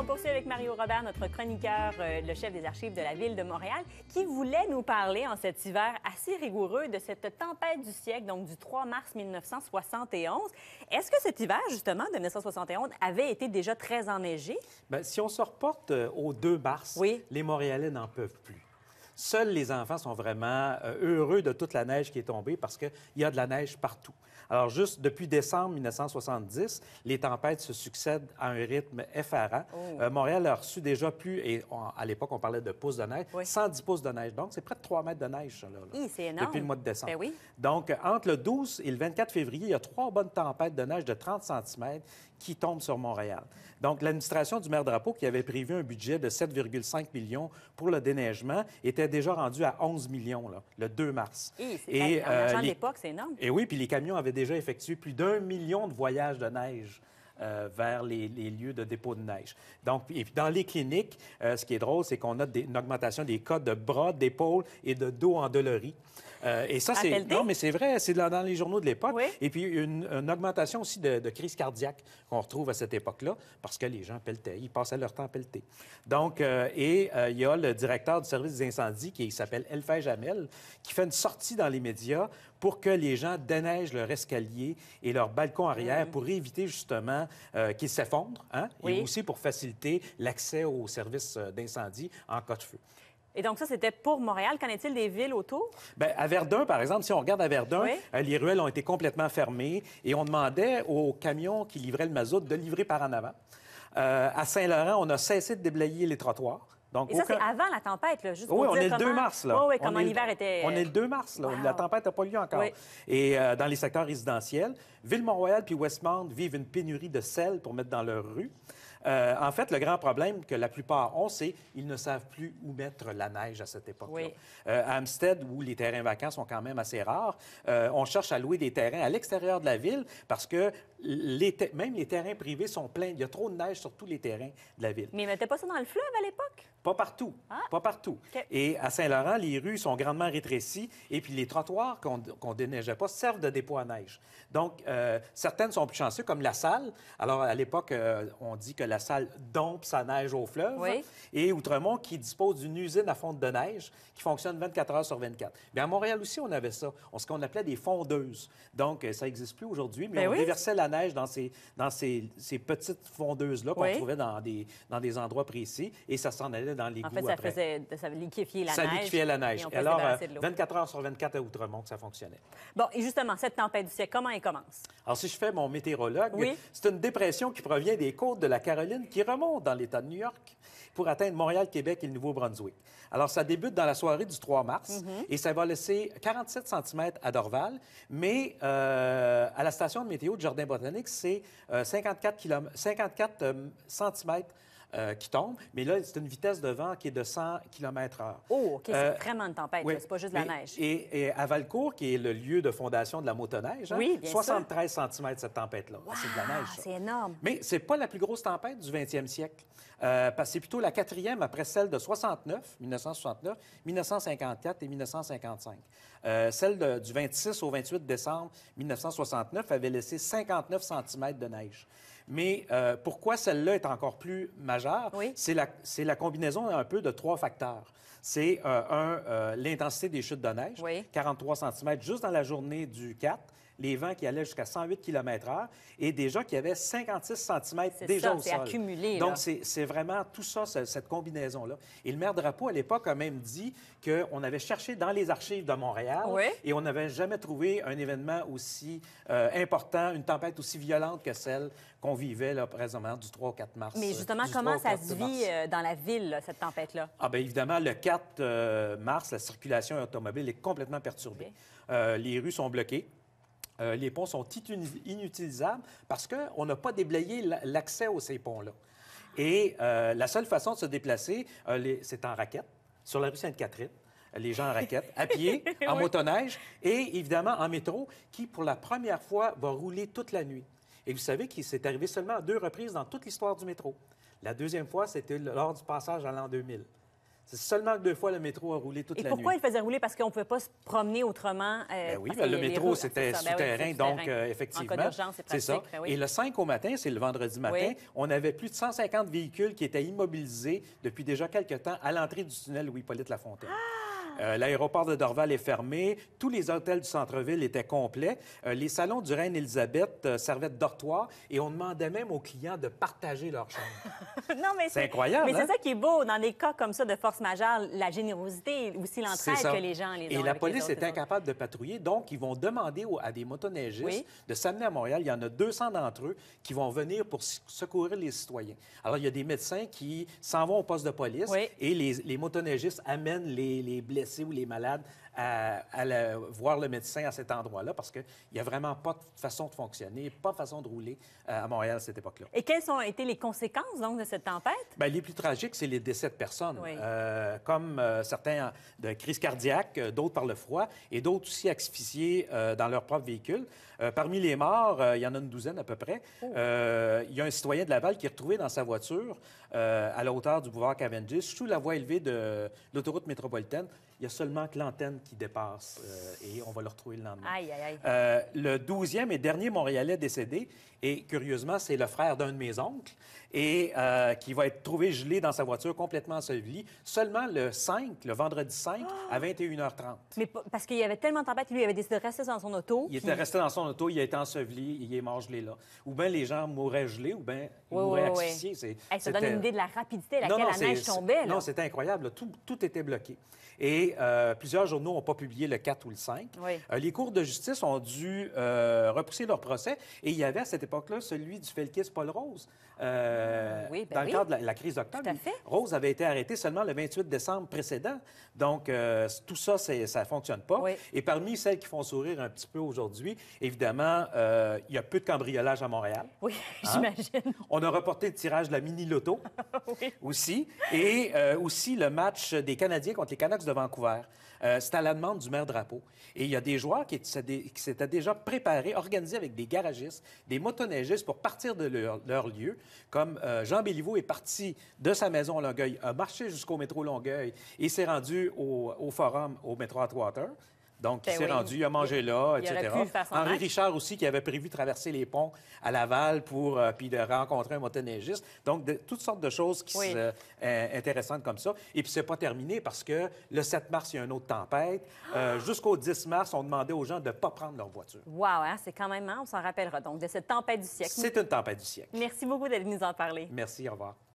on poursuit avec Mario Robert, notre chroniqueur, euh, le chef des archives de la ville de Montréal, qui voulait nous parler en cet hiver assez rigoureux de cette tempête du siècle, donc du 3 mars 1971. Est-ce que cet hiver, justement, de 1971, avait été déjà très enneigé? Bien, si on se reporte euh, au 2 mars, oui. les Montréalais n'en peuvent plus. Seuls les enfants sont vraiment euh, heureux de toute la neige qui est tombée parce qu'il y a de la neige partout. Alors, juste depuis décembre 1970, les tempêtes se succèdent à un rythme effarant. Oh. Euh, Montréal a reçu déjà plus, et à l'époque, on parlait de pouces de neige, 110 pouces de neige. Donc, c'est près de 3 mètres de neige, là, depuis le mois de décembre. Ben oui. Donc, entre le 12 et le 24 février, il y a trois bonnes tempêtes de neige de 30 cm qui tombe sur Montréal. Donc, l'administration du maire Drapeau, qui avait prévu un budget de 7,5 millions pour le déneigement, était déjà rendue à 11 millions là, le 2 mars. et l'époque, euh, c'est énorme. Et oui, puis les camions avaient déjà effectué plus d'un million de voyages de neige. Euh, vers les, lieux de dépôt de neige. Donc, et puis dans les cliniques, euh, ce qui est drôle, c'est qu'on a une augmentation des cas de bras, d'épaule et de dos en endoloris. Euh, et ça, ah, c'est. Non, mais c'est vrai, c'est dans les journaux de l'époque. Et puis, une, augmentation aussi de, crise cardiaque qu'on retrouve à cette époque-là, parce que les gens pelletaient. Ils passaient leur temps à pelleter. Donc, euh, et euh, il y a le directeur du service des incendies, qui s'appelle Elfin Jamel, qui fait une sortie dans les médias pour que les gens déneigent leur escalier et leur balcon arrière mm. pour éviter justement qu'ils s'effondrent, hein, et aussi pour faciliter l'accès aux services d'incendie en cas de feu. Et donc, ça, c'était pour Montréal. Qu'en est-il des villes autour? Bien, à Verdun, par exemple, si on regarde à Verdun, euh, les ruelles ont été complètement fermées et on demandait aux camions qui livraient le mazout de livrer par en avant. Euh, à Saint-Laurent, on a cessé de déblayer les trottoirs. Donc, et ça, c'est avant la tempête, là, juste pour Oui, on est le 2 mars, là. oui, comment l'hiver était... On est le 2 mars, là. La tempête n'a pas lieu encore. Et euh, dans les secteurs résidentiels, Ville-Mont-Royal puis Westmount vivent une pénurie de sel pour mettre dans leurs rues. Euh, en fait, le grand problème que la plupart ont, c'est qu'ils ne savent plus où mettre la neige à cette époque-là. Euh, à Amstead, où les terrains vacants sont quand même assez rares, euh, on cherche à louer des terrains à l'extérieur de la ville parce que même les terrains privés sont pleins. Il y a trop de neige sur tous les terrains de la ville. Mais ils mettaient pas ça dans le fleuve à l'époque? Pas partout. Ah. Pas partout. Et à Saint-Laurent, les rues sont grandement rétrécies et puis les trottoirs qu'on qu déneigeait pas servent de dépôt à neige. Donc, certaines sont plus chanceuses, comme la salle. Alors, à l'époque, on dit que la salle Dompe sa neige au fleuve, oui. et Outremont qui dispose d'une usine à fonte de neige qui fonctionne 24 heures sur 24. Bien, à Montréal aussi, on avait ça, on, ce qu'on appelait des fondeuses. Donc, euh, ça n'existe plus aujourd'hui, mais ben on versait déversait la neige dans ces, dans ces, petites fondeuses-là qu'on trouvait dans des, dans des endroits précis, et ça s'en allait dans les en fait, ça Faisait, ça liquéfiait la neige. Ça liquéfiait la neige. alors, 24 euh, heures sur 24 à Outremont, ça fonctionnait. Bon, et justement, cette tempête du siècle, comment elle commence? Alors, si je fais mon météorologue, c'est une dépression qui provient des côtes de la Caroline qui remonte dans l'État de New York pour atteindre Montréal, Québec et le Nouveau-Brunswick. Alors, ça débute dans la soirée du 3 mars mhm. et ça va laisser 47 cm à Dorval, mais euh, à la station de météo du Jardin botanique, c'est 54, 54 cm euh, qui tombe. Mais là, c'est une vitesse de vent qui est de 100 km/h. Oh, OK, c'est euh, vraiment une tempête, c'est pas juste de la neige. Et, à Valcourt, qui est le lieu de fondation de la motoneige, 73 hein, cm cette tempête-là. c'est de la neige. C'est énorme. Mais c'est pas la plus grosse tempête du 20e siècle, euh, parce c'est plutôt la quatrième après celle de 69, 1969, 1954 et 1955. celle du 26 au 28 décembre 1969 avait laissé 59 cm de neige. Mais euh, pourquoi celle-là est encore plus majeure? C'est la, combinaison un peu de trois facteurs. C'est, euh, un, euh, l'intensité des chutes de neige, 43 cm juste dans la journée du 4 les vents qui allaient jusqu'à 108 km/h et déjà qui qui avaient 56 cm déjà ça, au sol. Accumulé, Donc, c'est vraiment tout ça, cette combinaison-là. Et le maire Drapeau, à l'époque, a même dit qu'on avait cherché dans les archives de Montréal et on n'avait jamais trouvé un événement aussi euh, important, une tempête aussi violente que celle qu'on vivait là, présentement du 3 au 4 mars. Mais euh, justement, comment ça se vit euh, dans la ville, cette tempête-là? Ah bien, évidemment, le 4 mars, la circulation automobile est complètement perturbée. les rues sont bloquées. Euh, les ponts sont inutilisables parce qu'on n'a pas déblayé l'accès aux ces ponts-là. Et euh, la seule façon de se déplacer, euh, c'est en raquette, sur la rue Sainte-Catherine les gens en raquette, à pied, en motoneige et évidemment en métro, qui pour la première fois va rouler toute la nuit. Et vous savez qu'il s'est arrivé seulement à deux reprises dans toute l'histoire du métro. La deuxième fois, c'était lors du passage à l'an 2000. C'est seulement deux fois le métro a roulé toute la nuit. Et pourquoi il faisait rouler? Parce qu'on ne pouvait pas se promener autrement. Euh, ben oui, ben le métro, c'était souterrain, donc effectivement. C'est ça. Et le 5 au matin, c'est le vendredi matin, on avait plus de 150 véhicules qui étaient immobilisés depuis déjà quelques temps à l'entrée du tunnel Louis-Polyte-Lafontaine. Ah! Euh, l'aéroport de Dorval est fermé. Tous les hôtels du centre-ville étaient complets. Euh, les salons du Reine-Élisabeth euh, servaient de dortoir et on demandait même aux clients de partager leur chambre. non, mais c'est incroyable. Mais c'est hein? ça qui est beau. Dans des cas comme ça de force majeure, la générosité aussi l'entraide que les gens les Et la police est incapable de patrouiller. Donc, ils vont demander à des motoneigistes de s'amener à Montréal. Il y en a 200 d'entre eux qui vont venir pour secourir les citoyens. Alors, il y a des médecins qui s'en vont au poste de police et les, les motoneigistes amènent les, les blessés blessés ou les malades à, voir le médecin à cet endroit-là parce qu'il n'y a vraiment pas de façon de fonctionner, pas de façon de rouler euh, à Montréal à cette époque-là. Et quelles ont été les conséquences donc de cette tempête? Bien, les plus tragiques, c'est les décès de personnes, euh, comme euh, certains de crise cardiaque, d'autres par le froid et d'autres aussi asphyxiés dans leur propre véhicule. parmi les morts, il y en a une douzaine à peu près. Oh. il y a un citoyen de Laval qui est retrouvé dans sa voiture à la hauteur du boulevard Cavendish, sous la voie élevée de l'autoroute métropolitaine. Il y a seulement que l'antenne qui dépasse euh, et on va le retrouver le lendemain. Aïe, aïe, aïe. Euh, le douzième et dernier Montréalais décédé, et curieusement, c'est le frère d'un de mes oncles et euh, qui va être trouvé gelé dans sa voiture, complètement enseveli, seulement le 5, le vendredi 5, à 21h30. Ah! Mais parce qu'il y avait tellement de tempête, lui, il avait décidé de rester dans son auto. Il était resté dans son auto, il a été enseveli, il est mort gelé là. Ou bien les gens mouraient gelés, ou bien ils oui, asphyxiés. Oui. ça donne une idée de la rapidité à laquelle la neige tombait. Non, c'était incroyable. Tout, était bloqué. Et euh, plusieurs journaux n'ont pas publié le 4 ou le 5. Euh, les cours de justice ont dû repousser leur procès. Et il y avait à cette époque-là celui du Felkis Paul Rose. Euh, ben dans le cadre de la, crise d'octobre. Rose avait été arrêtée seulement le 28 décembre précédent. Donc, euh, tout ça, ça ne fonctionne pas. Et parmi celles qui font sourire un petit peu aujourd'hui, évidemment, euh, il y a peu de cambriolage à Montréal. Oui, hein? j'imagine. On a reporté le tirage de la mini-loto aussi. Et aussi le match des Canadiens contre les Canucks de Vancouver. C'est à la demande du maire Drapeau. Et il y a des joueurs qui, qui s'étaient déjà préparés, organisés avec des garagistes, des motoneigistes pour partir de leur, leur lieu, comme euh, Jean Béliveau, est parti de sa maison à Longueuil, a marché jusqu'au métro Longueuil et s'est rendu au, au forum au métro Atwater. Donc, il ben s'est rendu, il a mangé là, il etc. Henri Richard aussi, qui avait prévu traverser les ponts à Laval pour euh, puis de rencontrer un motoneigiste. Donc, toutes sortes de choses qui sont euh, intéressantes comme ça. Et puis, c'est pas terminé parce que le 7 mars, il y a une autre tempête. Euh, ah! Jusqu'au 10 mars, on demandait aux gens de ne pas prendre leur voiture. Wow, hein, c'est quand même, hein, on s'en rappellera. Donc, de cette tempête du siècle. C'est une tempête du siècle. Merci beaucoup d'être venu nous en parler. Merci, au revoir.